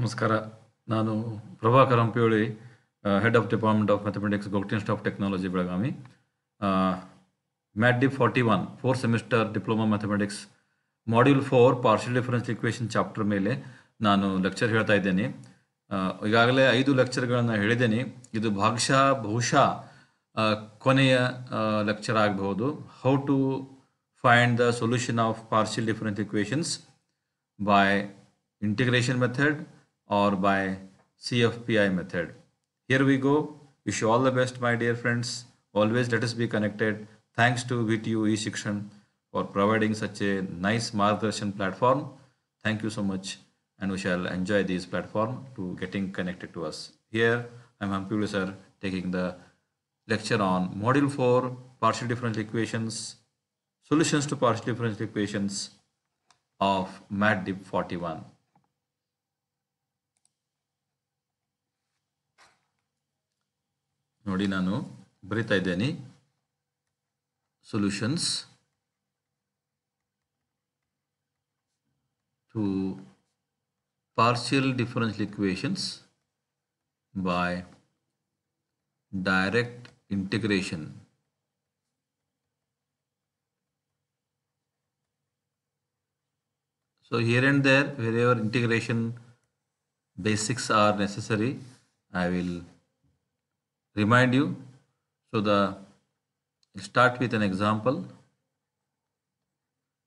ನಮಸ್ಕಾರ ನಾನು Prabhakar Ampiyoli head of department of mathematics Gogte institute of technology Belagavi MAT D forty one four semester diploma mathematics module four partial differential equation chapter ಮೇಲೆ ನಾನು lecture ಹೇಳ್ತಾ ಇದ್ದೇನೆ ಈಗಾಗಲೇ ಐದು ಲೆಕ್ಚರ್ಗಳನ್ನು ಹೇಳಿದ್ದೇನೆ ಇದು ಭಾಗಶಃ ಬಹುಶಃ ಕೊನೆಯ ಲೆಕ್ಚರ್ ಆಗಬಹುದು how to find the solution of partial differential equations by integration method or by CFPI method. Here we go. Wish you all the best, my dear friends. Always let us be connected. Thanks to VTU eSikshan for providing such a nice Mardarshan platform. Thank you so much and we shall enjoy this platform to getting connected to us. Here I am Hampi sir taking the lecture on module 4 partial differential equations solutions to partial differential equations of MATDIP 41. ನೋಡಿ ನಾನು ಬರಿತಾ ಇದ್ದೇನೆ solutions to partial differential equations by direct integration So here and there, wherever integration basics are necessary, I will remind you so the I'll start with an example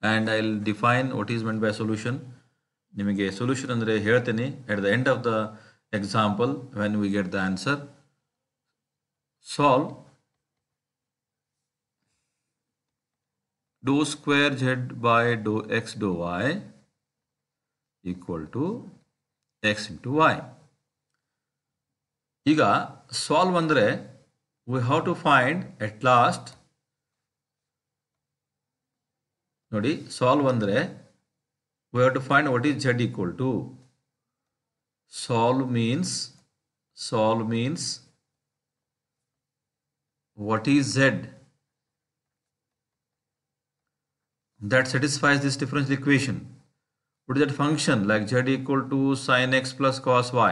and I'll define what is meant by solution ನಿಮಗೆ solution ಅಂದರೆ ಹೇಳ್ತೀನಿ at the end of the example when we get the answer solve do square zed by Dow x do y equal to x into y. Iga solve andre we have to find at last nodi solve andre we have to find what is z equal to solve means solve means what is z that satisfies this differential equation what is that function like z equal to sine x plus cos y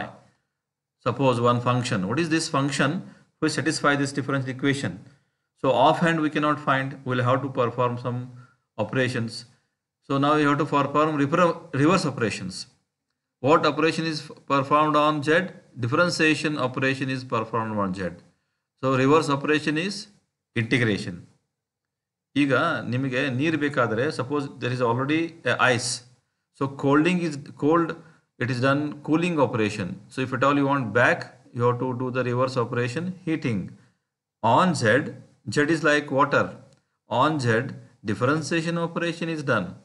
suppose one function. What is this function which satisfies this differential equation? So offhand we cannot find, we'll have to perform some operations. So now you have to perform reverse operations. What operation is performed on Z? Differentiation operation is performed on Z. So reverse operation is integration. ಈಗ ನಿಮಗೆ ನೀರು ಬೇಕಾದರೆ suppose there is already ice so cooling is it is done cooling operation. So if at all you want back, you have to do the reverse operation heating. On Z, Z is like water. On Z, differentiation operation is done.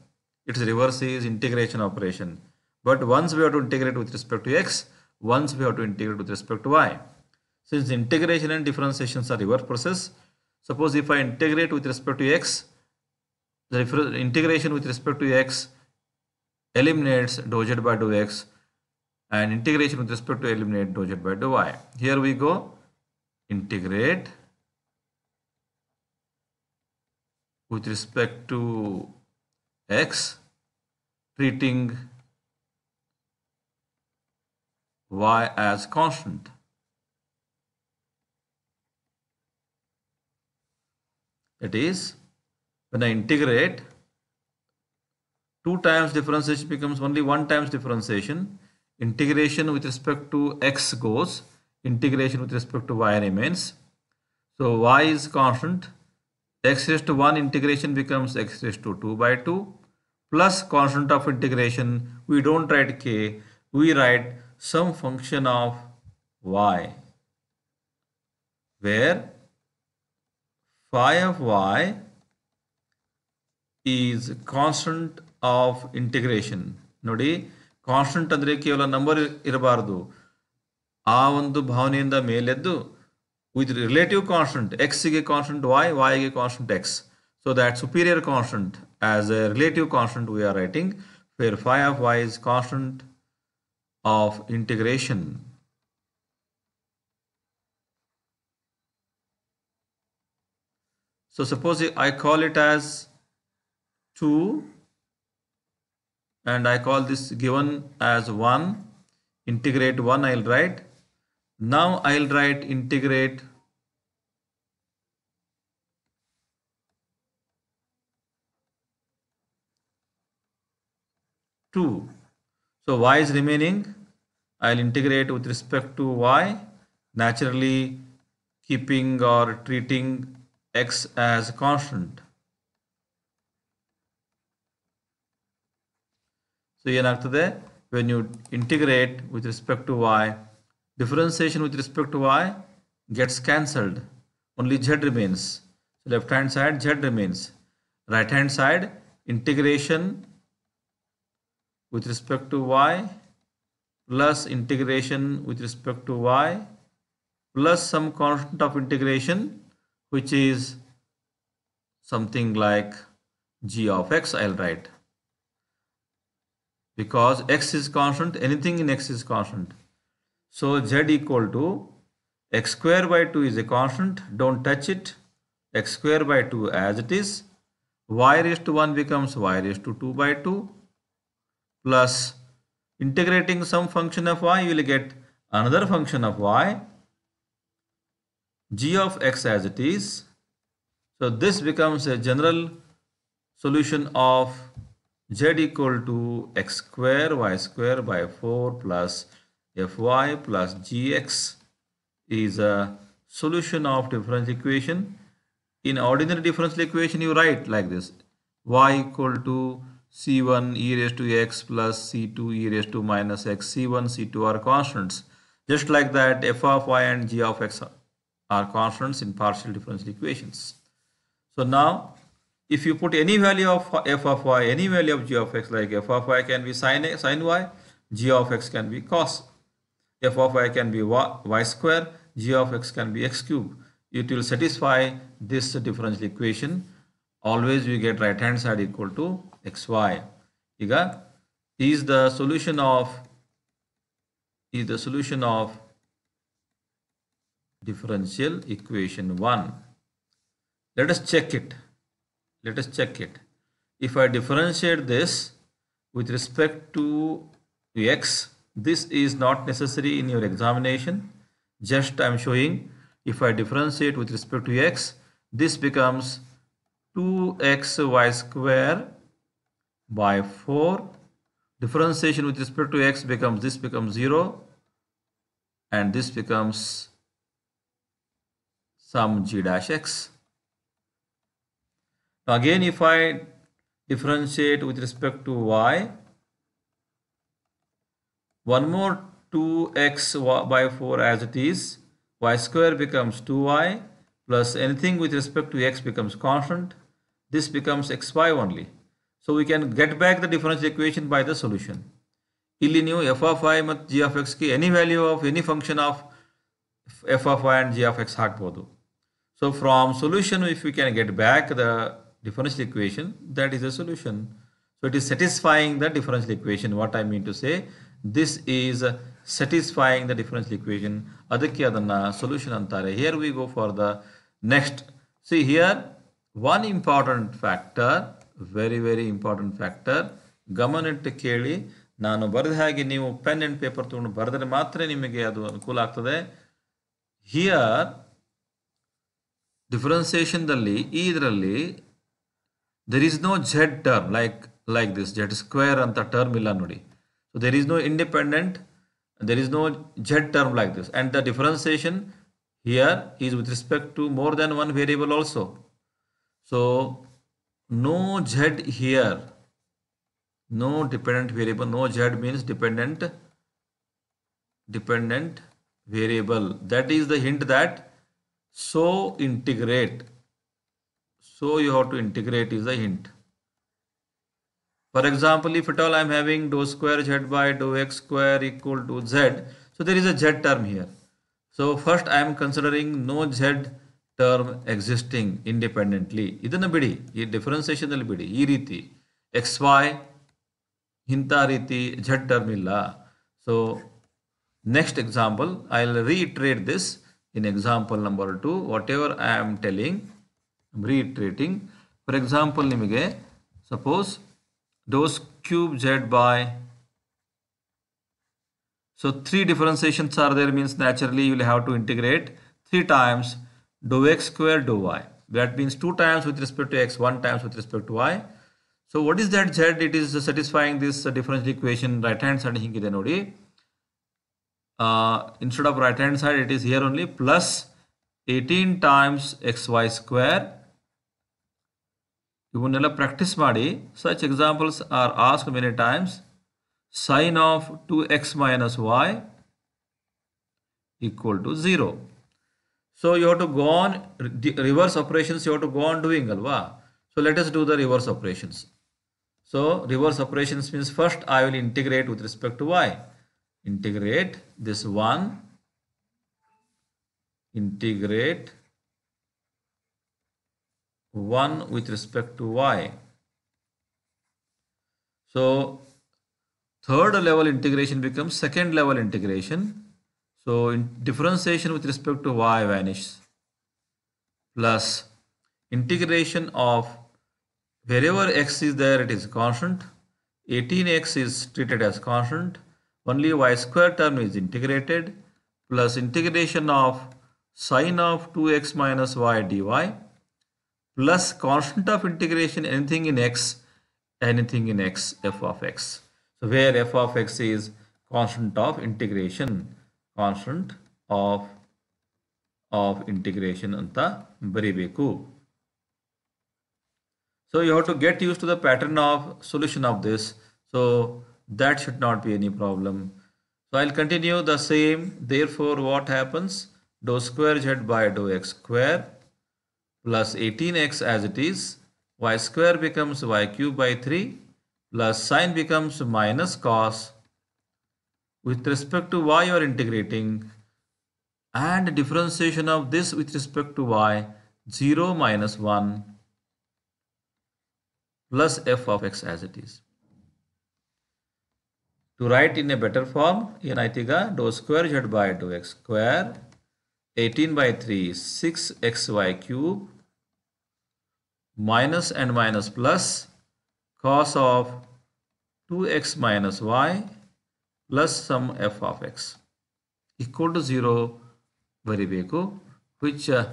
Its reverse is integration operation. But once we have to integrate with respect to X, once we have to integrate with respect to Y. Since integration and differentiation are reverse process, suppose if I integrate with respect to X, the integration with respect to X eliminates dou z by dou x and integration with respect to eliminate dou z by dou y. Here we go. Integrate with respect to x treating y as constant. That is, when I integrate 2 times differentiation becomes only 1 times differentiation. Integration with respect to x goes. Integration with respect to y remains. So y is constant. x raised to 1 integration becomes x raised to 2 by 2 plus constant of integration. We don't write k. We write some function of y where phi of y is constant of integration. Nodi constant andre kevala number irabardu. in the bhavaneyinda meleddu with relative constant x ge constant y y ge constant x. So that superior constant as a relative constant we are writing where phi of y is constant of integration. So suppose I call it as 2 and I call this given as 1 integrate 1 I'll write now I'll write integrate two so y is remaining I'll integrate with respect to y naturally keeping or treating x as constant so ಏನಾಗ್ತದೆ when you integrate with respect to y, differentiation with respect to y gets cancelled only z remains so left hand side z remains right hand side integration with respect to y plus integration with respect to y plus some constant of integration which is something like g of x i'll write because x is constant anything in x is constant so z equal to x square by 2 is a constant don't touch it x square by 2 as it is y raised to 1 becomes y raised to 2 by 2 plus integrating some function of y you will get another function of y g of x as it is so this becomes a general solution of z equal to x square y square by 4 plus fy plus gx is a solution of differential equation. In ordinary differential equation you write like this y equal to c1 e raised to x plus c2 e raised to minus x c1 c2 are constants just like that f of y and g of x are constants in partial differential equations. So now if you put any value of f of y, any value of g of x, like f of y can be sine, sine y, g of x can be cos, f of y can be y, y square, g of x can be x cube. It will satisfy this differential equation. Always we get right hand side equal to xy. is the solution of is the solution of differential equation 1. Let us check it. Let us check it. If I differentiate this with respect to x, this is not necessary in your examination. Just I am showing if I differentiate with respect to x, this becomes 2xy square by 4. Differentiation with respect to x becomes this becomes 0 and this becomes some g dash x. So again if I differentiate with respect to y, 1 more 2x by 4 as it is, y square becomes 2y plus anything with respect to x becomes constant. This becomes xy only. So we can get back the differential equation by the solution. ಇಲ್ಲಿ ನೀವು of of I of g of Any value of any function of f of of and g of x. X ಹಾಕ್ಬೋದು so from solution if you can get differential equation that is a solution so it is satisfying the differential equation what i mean to say this is satisfying the differential equation adakke adanna solution antare here we go for the next see here one important factor very very important factor gamane ante keli nanu baradhage neevu pen and paper thondu baradhare maatre nimge adu anukool aagutade here differentiation dalli ee idralli there is no z term like like this z square and the term illa so there is no independent there is no z term like this and the differentiation here is with respect to more than one variable also so no z here no dependent variable no z means dependent dependent variable that is the hint that so integrate so you have to integrate is a hint. For example, if at all I'm having do square z by do x square equal to z. So there is a z term here. So first I am considering no z term existing independently. Idana bidi, ee differentiation alli bidi, ee riti xy hinta riti z term illa. So next example, I'll reiterate this in example number 2. Whatever I am telling, I'm reiterating. For example, nimige suppose dose cube z by so three differentiations are there means naturally you will have to integrate three times dou x square dou y. That means two times with respect to x, one times with respect to y. So what is that z? It is satisfying this differential equation right hand side Uh, instead of right hand side it is here only plus 18 times xy square if you practice such examples are asked many times. Sine of 2x minus y equal to 0. So you have to go on reverse operations you have to go on doing. So let us do the reverse operations. So reverse operations means first I will integrate with respect to y. Integrate this 1. Integrate 1 with respect to y. So third level integration becomes second level integration. So in differentiation with respect to y vanishes plus integration of wherever x is there it is constant 18x is treated as constant only y square term is integrated plus integration of sine of 2x minus y dy plus constant of integration anything in x, anything in x, f of x. So where f of x is constant of integration, constant of of integration anta ಬರಿಬೇಕು so you have to get used to the pattern of solution of this. So that should not be any problem. So I'll continue the same. Therefore what happens? Dou square z by dou x square plus 18x as it is, y square becomes y cube by 3 plus sine becomes minus cos. With respect to y you are integrating and differentiation of this with respect to y 0 minus 1 plus f of x as it is. To write in a better form, in I think dou square z by dou x square 18 by 3 6xy cube minus and minus plus cos of 2x minus y plus some f of x equal to 0 ಬರಿಬೇಕು oh. which uh,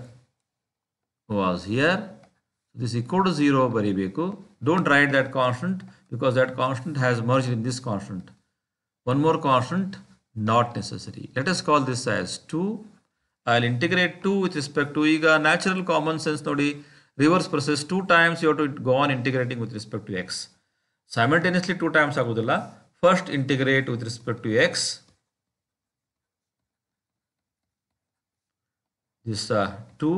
was here this equal to 0 ಬರಿಬೇಕು oh. don't write that constant because that constant has merged in this constant one more constant not necessary let us call this as 2 I'll integrate 2 with respect to ega. Natural common sense nodi reverse process 2 times you have to go on integrating with respect to x. Simultaneously 2 times agudilla. First integrate with respect to x. This uh, 2.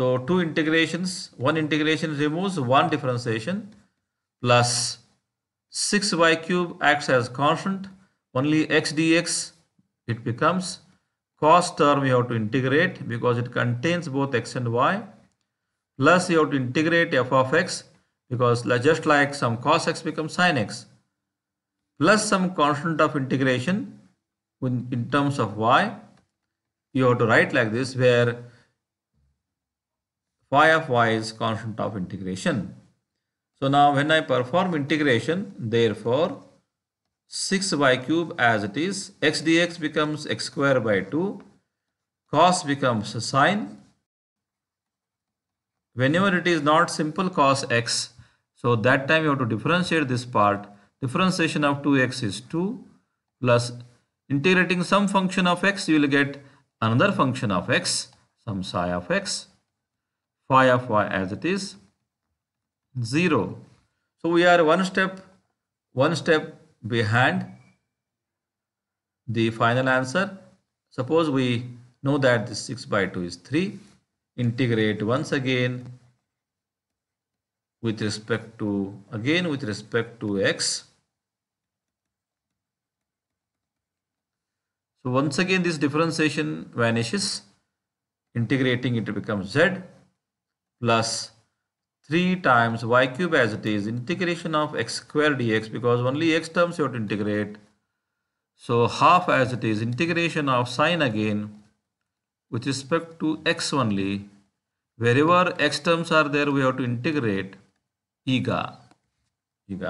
So 2 integrations, 1 integration removes 1 differentiation plus 6y cube acts as constant. Only x dx it becomes cos term you have to integrate because it contains both x and y plus you have to integrate f of x because just like some cos x becomes sin x plus some constant of integration in terms of y you have to write like this where phi of y is constant of integration so now when I perform integration therefore 6y cube as it is. x dx becomes x square by 2. Cos becomes sine. Whenever it is not simple cos x, so that time you have to differentiate this part. Differentiation of 2x is 2 plus integrating some function of x, you will get another function of x, some psi of x, phi of y as it is, 0. So we are one step, one step behind the final answer. Suppose we know that this 6 by 2 is 3. Integrate once again with respect to, again with respect to x. So once again this differentiation vanishes. Integrating it becomes z plus 3 times y cube as it is integration of x square dx because only x terms you have to integrate so half as it is integration of sine again with respect to x only wherever x terms are there we have to integrate ಈಗ ಈಗ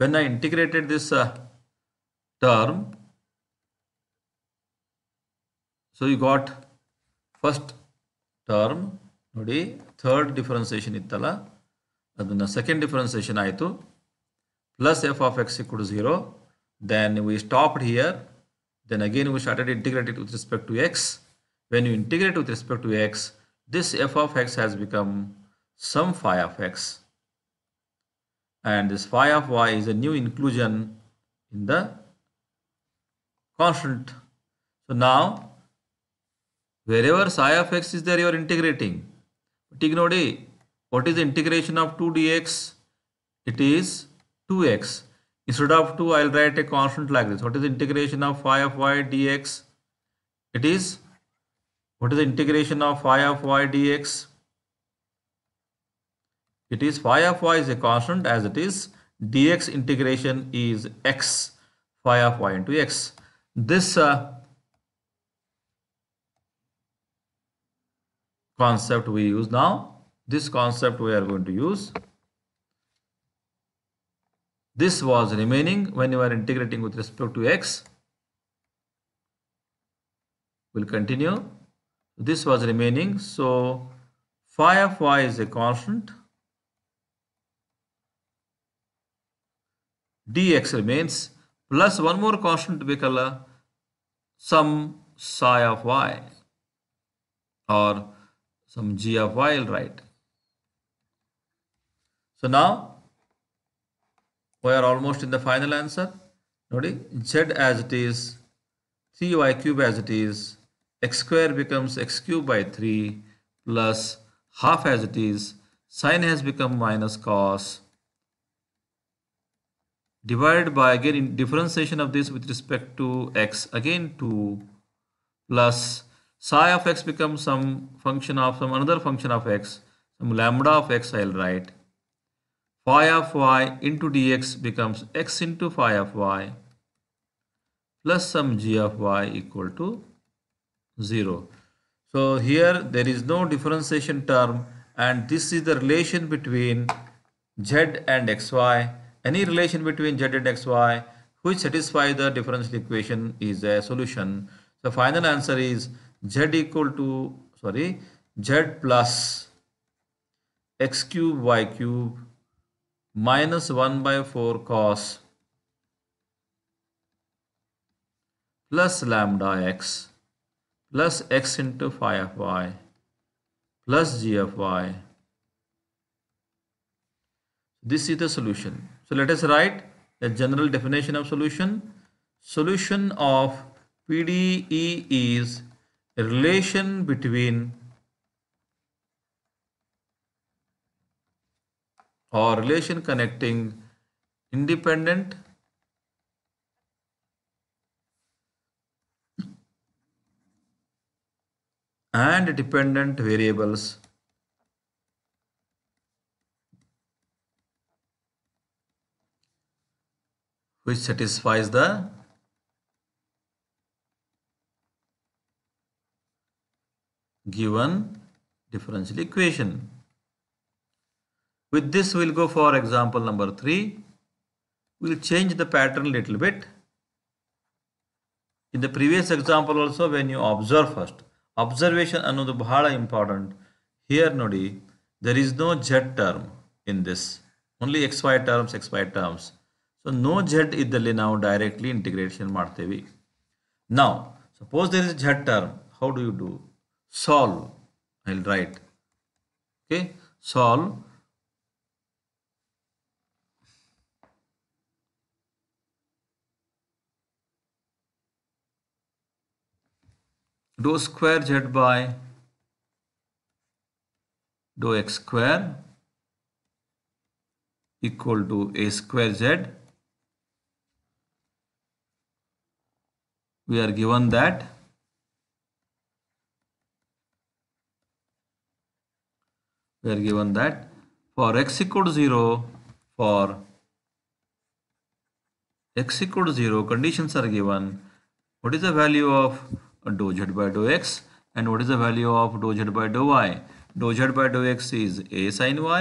when I integrated this uh, term so you got first term ನೋಡಿ third differentiation then the second differentiation ಆಯಿತು plus f of x equal to 0 then we stopped here then again we started integrating with respect to x when you integrate with respect to x this f of x has become some phi of x and this phi of y is a new inclusion in the constant so now Wherever psi of x is there, you are integrating. Take what is the integration of 2 dx? It is 2x. Instead of 2, I will write a constant like this. What is the integration of phi of y dx? It is, what is the integration of phi of y dx? It is phi of y is a constant as it is. dx integration is x, phi of y into x. This uh, concept we use now. This concept we are going to use. This was remaining when you are integrating with respect to x. We'll continue. This was remaining. So phi of y is a constant. dx remains plus one more constant to become sum psi of y or some g of y, right? So now we are almost in the final answer. Ready? z as it is, 3y cube as it is, x square becomes x cube by 3 plus half as it is, sine has become minus cos divided by again differentiation of this with respect to x again 2 plus psi of x becomes some function of some another function of x, some lambda of x I'll write. Phi of y into dx becomes x into phi of y plus some g of y equal to 0. So here there is no differentiation term and this is the relation between z and xy. Any relation between z and xy which satisfies the differential equation is a solution. The final answer is z equal to sorry z plus x cube y cube minus 1 by 4 cos plus lambda x plus x into phi of y plus g of y. This is the solution. So let us write the general definition of solution. Solution of PDE is relation between or relation connecting independent and dependent variables which satisfies the given differential equation. With this we'll go for example number 3. We'll change the pattern a little bit. In the previous example also when you observe first. Observation another bhala important. Here nodi there is no z term in this. Only xy terms xy terms. So no z ಇದ್ದಲ್ಲಿ now directly integration ಮಾಡ್ತೇವೆ Now suppose there is is z term. How do you do? solve I'll write okay solve Do square z by do x square equal to a square z we are given that we are given that for x equal to 0 for x equal to 0 conditions are given what is the value of dou z by dou x and what is the value of dou z by dou y dou z by dou x is a sin y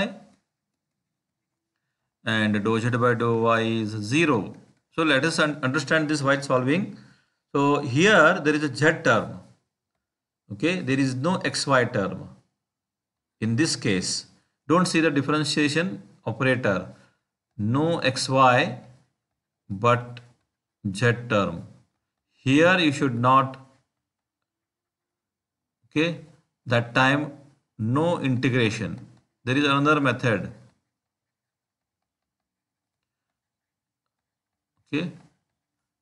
and dou z by dou y is 0 so let us un understand this while solving so here there is a z term okay there is no xy term in this case don't see the differentiation operator no xy but z term here you should not okay that time no integration there is another method okay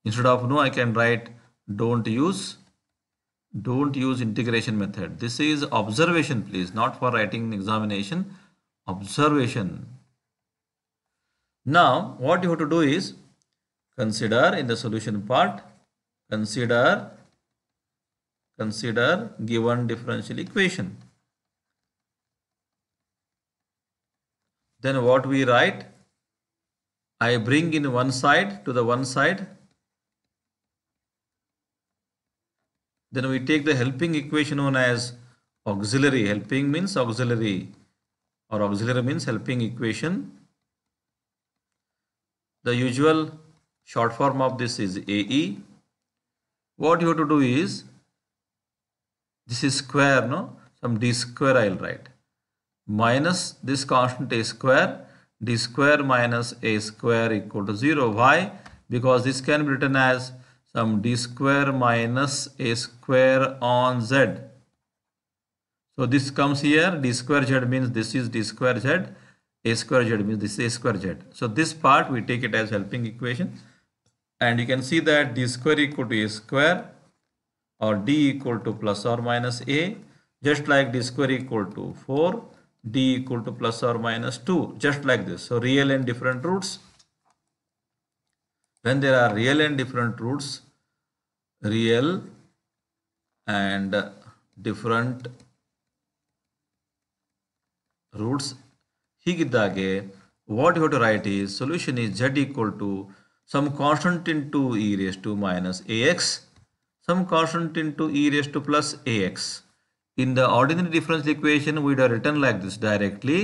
instead of no i can write don't use don't use integration method this is observation please not for writing examination observation now what you have to do is consider in the solution part consider consider given differential equation then what we write i bring in one side to the one side Then we take the helping equation known as auxiliary. Helping means auxiliary or auxiliary means helping equation. The usual short form of this is AE. What you have to do is, this is square, no? Some d square I will write. Minus this constant a square, d square minus a square equal to 0. Why? Because this can be written as some d square minus a square on z. So this comes here, d square z means this is d square z, a square z means this is a square z. So this part we take it as helping equation and you can see that d square equal to a square or d equal to plus or minus a just like d square equal to 4 d equal to plus or minus 2 just like this. So real and different roots when there are real and different roots real and different roots hige what you have to write is solution is z equal to some constant into e raised to minus ax some constant into e raised to plus ax in the ordinary differential equation we have written like this directly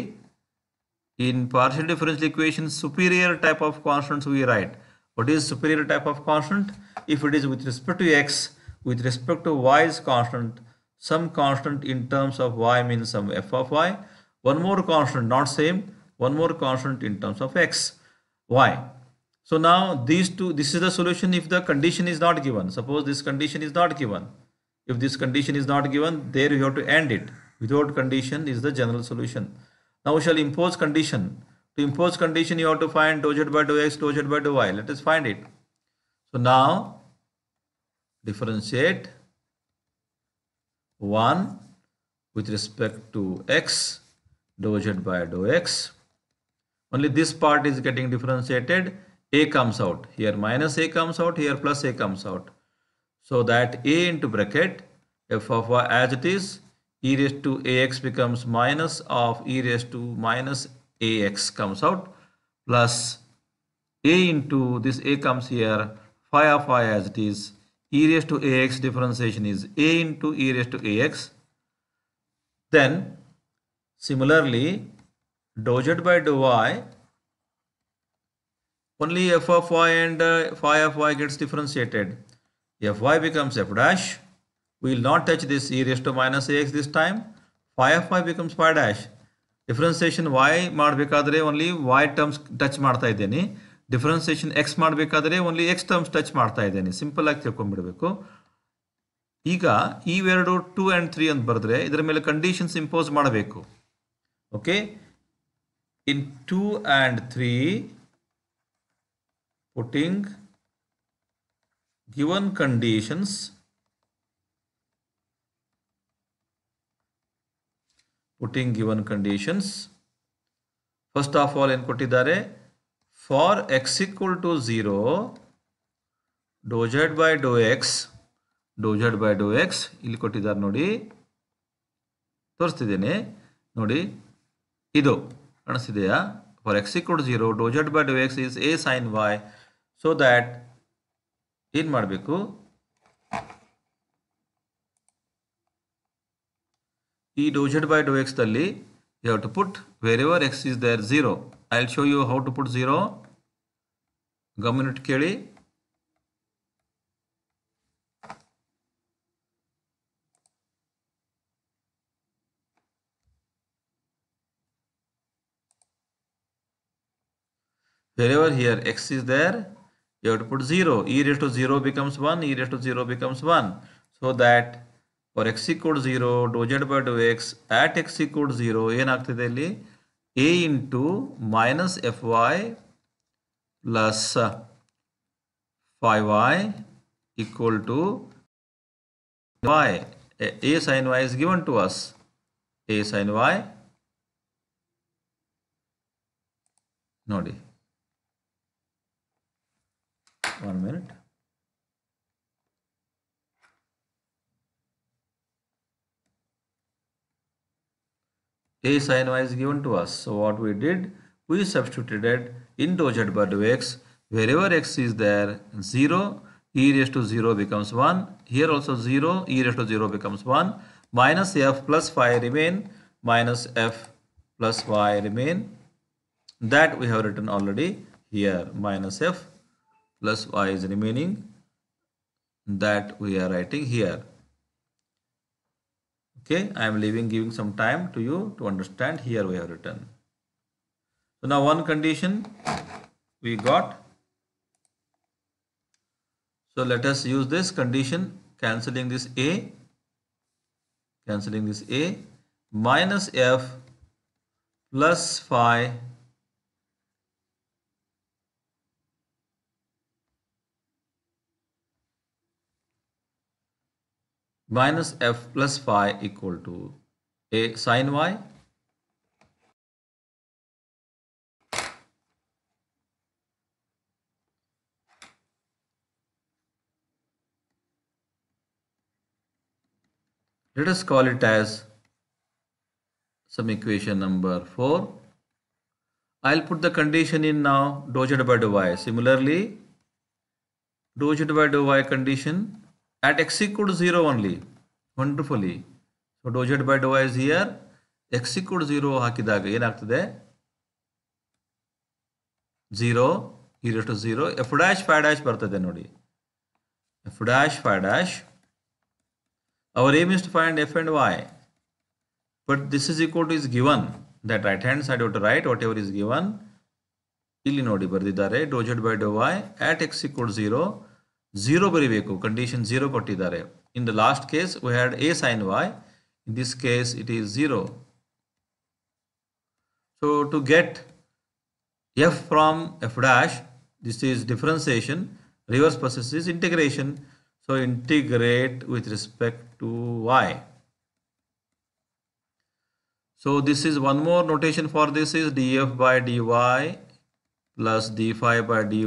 in partial differential equation superior type of constants we write what is superior type of constant if it is with respect to x, with respect to y is constant, some constant in terms of y means some f of y, one more constant, not same, one more constant in terms of x, y. So now these two, this is the solution if the condition is not given. Suppose this condition is not given. If this condition is not given, there you have to end it. Without condition is the general solution. Now we shall impose condition. To impose condition, you have to find dou z by dou x, dou z by dou y. Let us find it. So now differentiate 1 with respect to x dou z by dou x. Only this part is getting differentiated. a comes out. Here minus a comes out. Here plus a comes out. So that a into bracket f of y as it is e raised to ax becomes minus of e raised to minus ax comes out plus a into this a comes here phi of y as it is e raised to ax differentiation is a into e raised to ax then similarly dou z by dou y only f of y and uh, phi of y gets differentiated f y becomes f dash we will not touch this e raised to minus ax this time phi of y becomes phi dash differentiation y ಮಾಡಬೇಕಾದ್ರೆ only y terms touch martha ಇದ್ದೇನೆ differentiation x ಮಾಡಬೇಕಾದ್ರೆ only x terms touch ಮಾಡ್ತಾ ಇದ್ದೇನೆ simple ಆಗಿ ತಿಳ್ಕೊಂಡ್ಬಿಡಬೇಕು ಈಗ ಇವೆರಡು two and three ಅಂತ ಬರೆದ್ರೆ ಇದರ ಮೇಲೆ ಕಂಡೀಷನ್ಸ್ ಇಂಪೋಸ್ ಮಾಡಬೇಕು okay in two and three putting given conditions putting given conditions first of all ಏನು ಕೊಟ್ಟಿದ್ದಾರೆ for x equal to 0 dou z by dou x dou z by dou x ಇಲ್ಲಿ ಕೊಟ್ಟಿದ್ದಾರೆ ನೋಡಿ ತೋರಿಸ್ತಿದ್ದೀನಿ ನೋಡಿ ಇದು ಅನಿಸ್ತಿದೆಯಾ for x equal zero doe z by Dow x is a sine y so that ಏನು ಮಾಡಬೇಕು ಈ ಡೋ ಜಡ್ ಬೈ ಡೋ ಎಕ್ಸ್ದಲ್ಲಿ you have to put wherever x is there zero I'll show you how to put 0. Government Kelly. Wherever here x is there, you have to put 0. e raised to 0 becomes 1, e raised to 0 becomes 1. So that for x equals 0, dou z by dou x at x equals 0 ಏನಾಗ್ತಿದೆ ಇಲ್ಲಿ a into minus fy plus 5y equal to y. A sin y is given to us. A sin y. No, D. One minute. A sin y is given to us. So what we did, we substituted into z by dou x. Wherever x is there, 0, e raised to 0 becomes 1. Here also 0, e raised to 0 becomes 1. Minus f plus y remain, minus f plus y remain. That we have written already here. Minus f plus y is remaining. That we are writing here okay i am leaving giving some time to you to understand here we have written so now one condition we got so let us use this condition cancelling this a cancelling this a minus f plus phi minus f plus phi equal to a sine y let us call it as some equation number 4 I'll put the condition in now dou z by dou y similarly dou z by dou y condition at x equal to 0 only. Wonderfully. So dou z by dou y is here. x equal to 0 ಹಾಕಿದಾಗ ಏನಾಗ್ತದೆ 0 Here to 0 f dash phi dash ಬರ್ತದೆ ನೋಡಿ f dash phi dash our aim is to find f and y but this is equal to is given that right hand side you to write whatever is given ಇಲ್ಲಿ ನೋಡಿ ಬರೆದಿದ್ದಾರೆ dou z by dou y at x equal to 0 0 ಬರಿಬೇಕು condition 0 ಕೊಟ್ಟಿದ್ದಾರೆ In the last case we had a sin y in this case it is 0 so to get f from f dash this is differentiation reverse process is integration so integrate with respect to y so this is one more notation for this is df by dy plus d by dy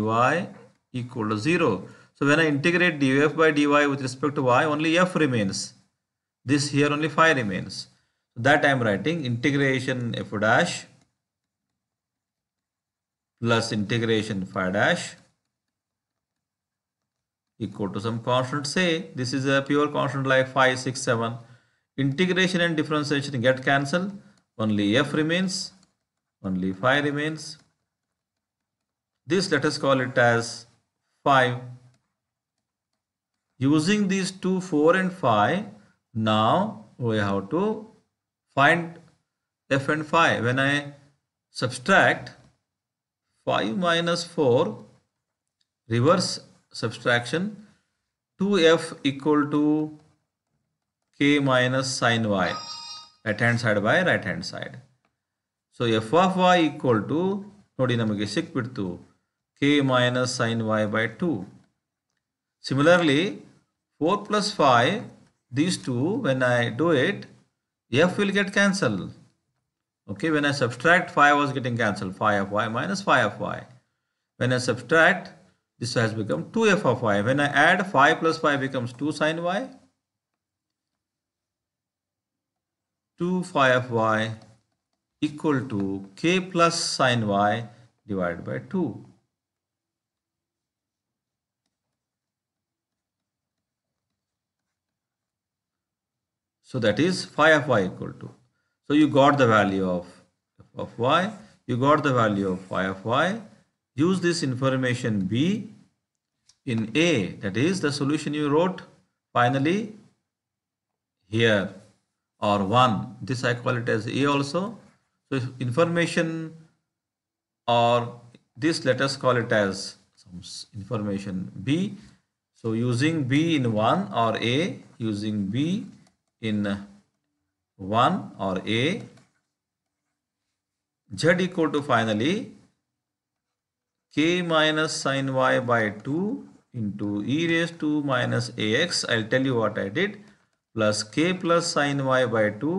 equal to 0 so when I integrate df by dy with respect to y, only f remains. This here only phi remains. So that I am writing integration f dash plus integration phi dash equal to some constant. Say this is a pure constant like 5 6, 7. Integration and differentiation get cancelled. Only f remains. Only phi remains. This let us call it as 5 Using these 2, 4 and 5, now we have to find f and 5. When I subtract 5 minus 4, reverse subtraction, 2f equal to k minus sine y, Left hand side by right hand side. So f of y equal to. ನೋಡಿ ನಮಗೆ ಸಿಕ್ಬಿಡ್ತು k minus by two. Similarly. 4 plus 5, these two, when I do it, f will get cancelled. Okay, when I subtract 5 was getting cancelled, 5 of y minus 5 of y. When I subtract, this has become 2f of y. When I add 5 plus 5 becomes 2 sine y. 2 phi of y equal to k plus sine y divided by 2. So that is phi of y equal to. So you got the value of f of y, you got the value of phi of y. Use this information B in A, that is the solution you wrote finally here or 1. This I call it as A also. So information or this let us call it as some information B. So using B in 1 or A using B in 1 or A, Z equal to finally K minus sine Y by 2 into e raised to minus ax, I'll tell you what I did, plus k plus sine y by 2.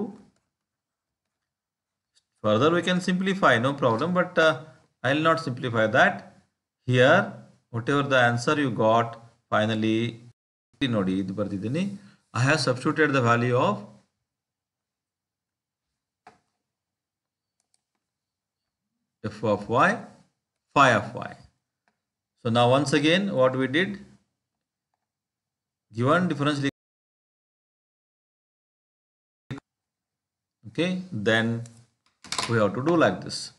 Further we can simplify, no problem, but uh, I'll not simplify that. Here, whatever the answer you got, finally, I have substituted the value of f of y, phi of y. So now once again what we did, given differential okay then we have to do like this